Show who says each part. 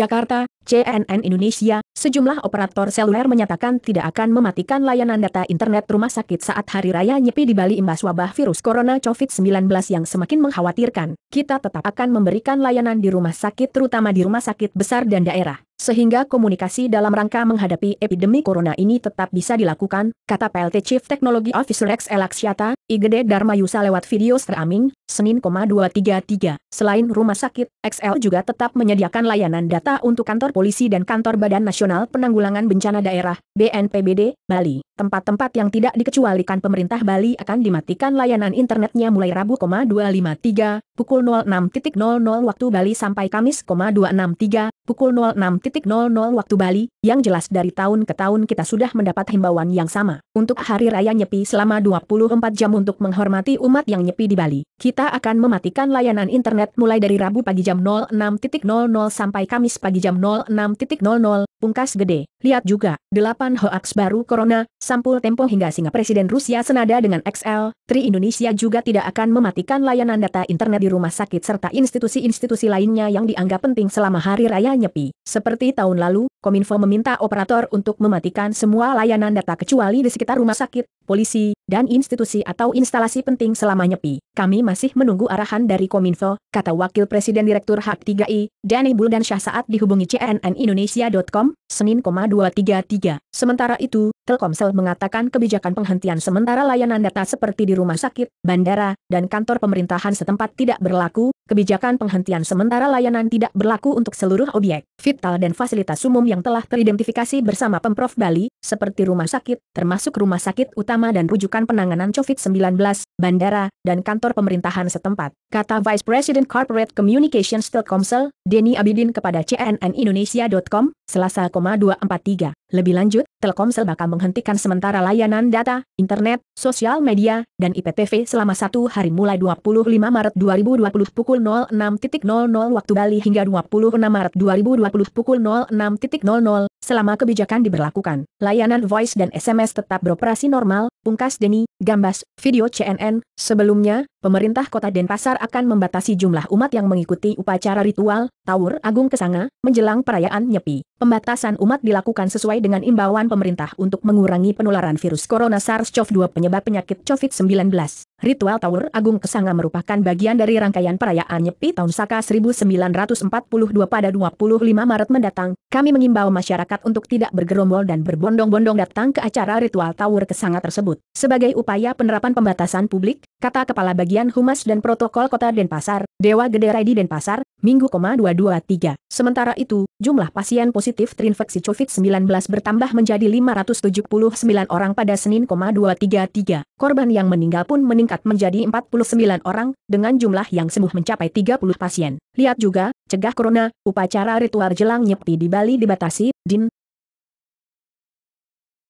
Speaker 1: Jakarta, CNN Indonesia, sejumlah operator seluler menyatakan tidak akan mematikan layanan data internet rumah sakit saat hari raya Nyepi di Bali imbas wabah virus corona COVID-19 yang semakin mengkhawatirkan. Kita tetap akan memberikan layanan di rumah sakit terutama di rumah sakit besar dan daerah sehingga komunikasi dalam rangka menghadapi epidemi corona ini tetap bisa dilakukan, kata PLT Chief Technology Officer X Elaksyata, IGD Dharma Yusa lewat video streaming, Senin, 233. Selain rumah sakit, XL juga tetap menyediakan layanan data untuk kantor polisi dan kantor Badan Nasional Penanggulangan Bencana Daerah, BNPBD, Bali tempat-tempat yang tidak dikecualikan pemerintah Bali akan dimatikan layanan internetnya mulai Rabu, 253, pukul 06.00 waktu Bali sampai Kamis, 263, pukul 06.00 waktu Bali, yang jelas dari tahun ke tahun kita sudah mendapat himbauan yang sama. Untuk Hari Raya Nyepi selama 24 jam untuk menghormati umat yang nyepi di Bali, kita akan mematikan layanan internet mulai dari Rabu pagi jam 06.00 sampai Kamis pagi jam 06.00, pungkas gede. Lihat juga, 8 hoax baru Corona, Sampul tempo hingga singa Presiden Rusia senada dengan XL, Tri Indonesia juga tidak akan mematikan layanan data internet di rumah sakit serta institusi-institusi lainnya yang dianggap penting selama hari raya Nyepi. Seperti tahun lalu, Kominfo meminta operator untuk mematikan semua layanan data kecuali di sekitar rumah sakit, polisi, dan institusi atau instalasi penting selama Nyepi. Kami masih menunggu arahan dari Kominfo, kata Wakil Presiden Direktur Hak 3I, Dani Buldan Syah saat dihubungi CNN Indonesia.com, Senin, 233. Sementara itu, Telkomsel mengatakan kebijakan penghentian sementara layanan data seperti di rumah sakit, bandara, dan kantor pemerintahan setempat tidak berlaku, kebijakan penghentian sementara layanan tidak berlaku untuk seluruh objek, vital dan fasilitas umum yang telah teridentifikasi bersama Pemprov Bali, seperti rumah sakit, termasuk rumah sakit utama dan rujukan penanganan COVID-19, bandara, dan kantor pemerintahan setempat, kata Vice President Corporate Communications Telkomsel, Denny Abidin kepada CNN Indonesia.com, Selasa, 243. Lebih lanjut, Telkomsel bakal menghentikan sementara layanan data, internet, sosial media, dan IPTV selama satu hari mulai 25 Maret 2020 pukul 00.00 waktu Bali hingga 26 Maret 2020 pukul 06.00, selama kebijakan diberlakukan. Layanan voice dan SMS tetap beroperasi normal, pungkas Deni, Gambas, video CNN. Sebelumnya, pemerintah kota Denpasar akan membatasi jumlah umat yang mengikuti upacara ritual, Tawur Agung Kesanga, menjelang perayaan Nyepi. Pembatasan umat dilakukan sesuai dengan imbauan pemerintah untuk mengurangi penularan virus corona SARS-CoV-2 penyebab penyakit COVID-19. Ritual Tower Agung Kesanga merupakan bagian dari rangkaian perayaan Nyepi Tahun Saka 1942 pada 25 Maret mendatang. Kami mengimbau masyarakat untuk tidak bergerombol dan berbondong-bondong datang ke acara Ritual Tower Kesanga tersebut. Sebagai upaya penerapan pembatasan publik, kata Kepala Bagian Humas dan Protokol Kota Denpasar, Dewa Gede Rai Denpasar, Minggu, 223. Sementara itu, jumlah pasien positif terinfeksi COVID-19 bertambah menjadi 579 orang pada Senin, 233. Korban yang meninggal pun meningkat menjadi 49 orang, dengan jumlah yang sembuh mencapai 30 pasien. Lihat juga, cegah corona, upacara ritual jelang nyepi di Bali dibatasi, DIN,